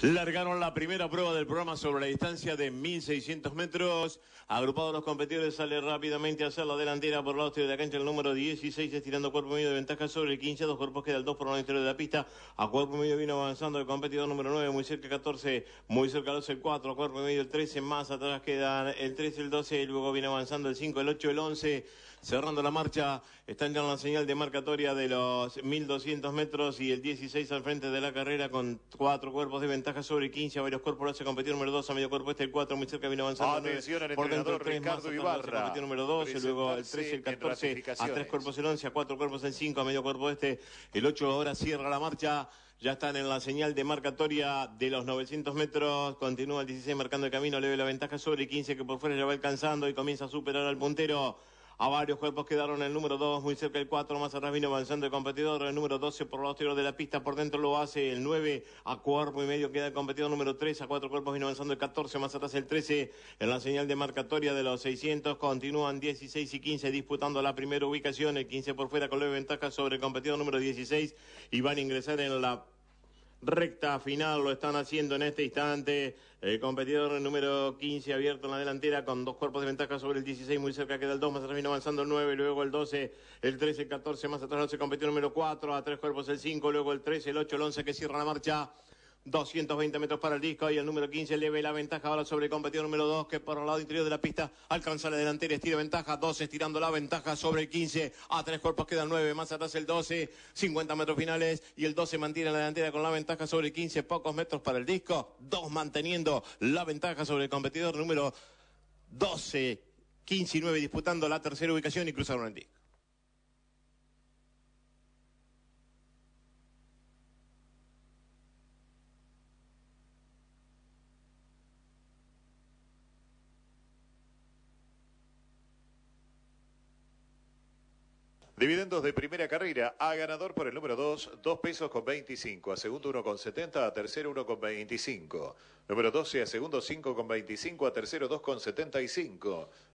Largaron la primera prueba del programa sobre la distancia de 1.600 metros. Agrupados los competidores, sale rápidamente a hacer la delantera por la hostia de la cancha el número 16, estirando cuerpo medio de ventaja sobre el 15. Dos cuerpos queda el por la interior de la pista. A cuerpo medio vino avanzando el competidor número 9, muy cerca 14, muy cerca 12, el 4, cuerpo medio el 13, más atrás quedan el 13, el 12, y luego viene avanzando el 5, el 8, el 11. Cerrando la marcha, están ya en la señal de marcatoria de los 1.200 metros y el 16 al frente de la carrera con cuatro cuerpos de ventaja ventaja sobre 15 a varios cuerpos lo hace competir número 2 a medio cuerpo este el 4 muy cerca viene avanzando atención por dentro 3 Ricardo Ibarra número 12 luego el 13 el 14 a tres cuerpos el 11 a cuatro cuerpos el 5 a medio cuerpo este el 8 ahora cierra la marcha ya están en la señal de marcatoria de los 900 metros. Continúa el 16 marcando el camino. Le ve la ventaja sobre el 15 que por fuera ya va alcanzando y comienza a superar al puntero. A varios cuerpos quedaron el número 2, muy cerca el 4, más atrás vino avanzando el competidor, el número 12 por los tiros de la pista, por dentro lo hace el 9, a cuerpo y medio queda el competidor número 3, a cuatro cuerpos vino avanzando el 14, más atrás el 13, en la señal de marcatoria de los 600, continúan 16 y 15 disputando la primera ubicación, el 15 por fuera con leve ventaja sobre el competidor número 16 y van a ingresar en la recta final lo están haciendo en este instante. El eh, competidor número 15 abierto en la delantera con dos cuerpos de ventaja sobre el 16, muy cerca queda el 2, más atrás vino avanzando el 9, luego el 12, el 13, el 14, más atrás no se competió número 4, a tres cuerpos el 5, luego el 13, el 8, el 11 que cierra la marcha. 220 metros para el disco y el número 15 eleve la ventaja ahora sobre el competidor número 2 que por el lado interior de la pista alcanza la delantera, estira ventaja, 12 estirando la ventaja sobre el 15, a tres cuerpos quedan 9, más atrás el 12, 50 metros finales y el 12 mantiene la delantera con la ventaja sobre el 15, pocos metros para el disco, 2 manteniendo la ventaja sobre el competidor número 12, 15 y 9 disputando la tercera ubicación y cruzaron el disco. Dividendos de primera carrera a ganador por el número 2, 2 pesos con 25, a segundo 1 con 70, a tercero 1 con 25. Número 12 a segundo 5 con 25, a tercero 2 con 75.